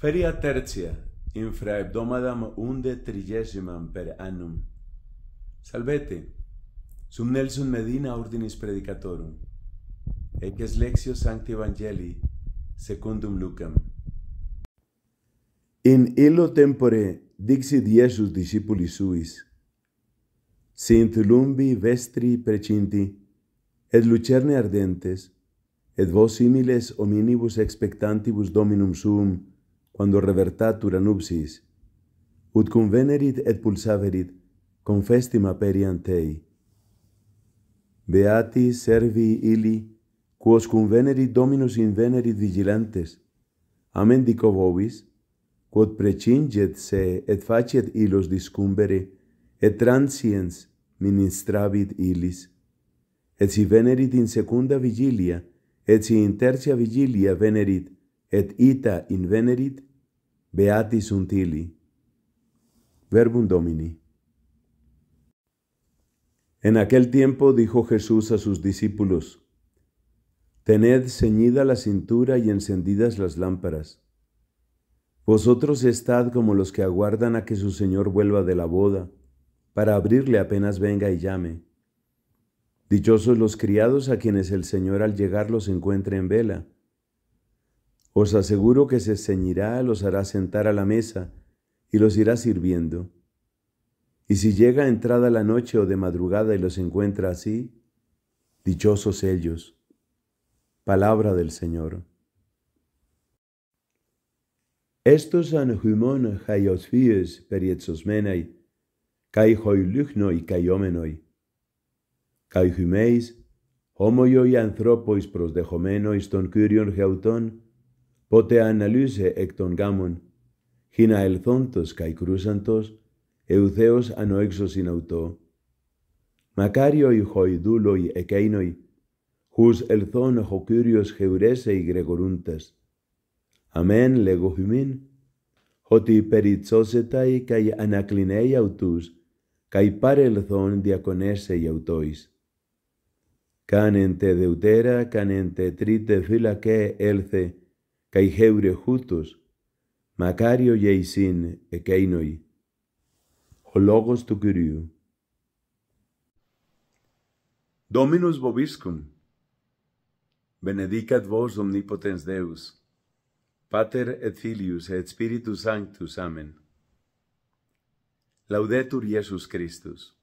Feria tertia, infra hebdomadam unde trigesimam per annum. Salvete, sum Nelson Medina ordinis predicatorum, eques lexio sancti evangelii secundum Lucam. In illo tempore dixit Iesus discipuli suis, sint lumbi vestri precinti, et lucerne ardentes, et vos similes hominibus expectantibus dominum sum. quando revertatur nupsis, ut cum venerit et pulsaverit, confestim aperi antei. Beati servi ili, quos cum venerit dominus in venerit vigilantes, amen dico vobis, quod precinget se et facet ilos discumbere, et transiens ministravit ilis. Et si venerit in secunda vigilia, et si in tertia vigilia venerit, et ita in venerit, Beati Suntili, Verbum Domini. En aquel tiempo dijo Jesús a sus discípulos, Tened ceñida la cintura y encendidas las lámparas. Vosotros estad como los que aguardan a que su Señor vuelva de la boda, para abrirle apenas venga y llame. Dichosos los criados a quienes el Señor al llegar los encuentre en vela. Os aseguro que se ceñirá, los hará sentar a la mesa y los irá sirviendo. Y si llega entrada la noche o de madrugada y los encuentra así, dichosos ellos. Palabra del Señor. Estos an humon haiosfies menai kai hoiluchnoi kai homenoi, kai humeis, homoioi anthropois pros dehomenoi ton Curion. geauton, Πότε αναλύσε εκ των γάμων, χίνα ελθόντος καί κρούσαντος, ευθέως ανοέξωσιν αυτο. Μακάριοι δούλοι εκείνοι, χους ελθόν ο Κύριος χεουρέσε οι γρεγορούντας. Αμέν λεγοχυμήν, ότι περιτσώσεται καί ανακλεινέει αυτούς, καί παρελθόν διακονέσε αυτοίς. Κάνεντε δευτέρα, κάνεντε τρίτε φύλακε έλθε, cae heure hutus, macario yeisin e einoi. o logos tu curiu. Dominus vobiscum, benedicat vos omnipotens Deus, Pater et Filius et Spiritus Sanctus. Amen. Laudetur Iesus Christus.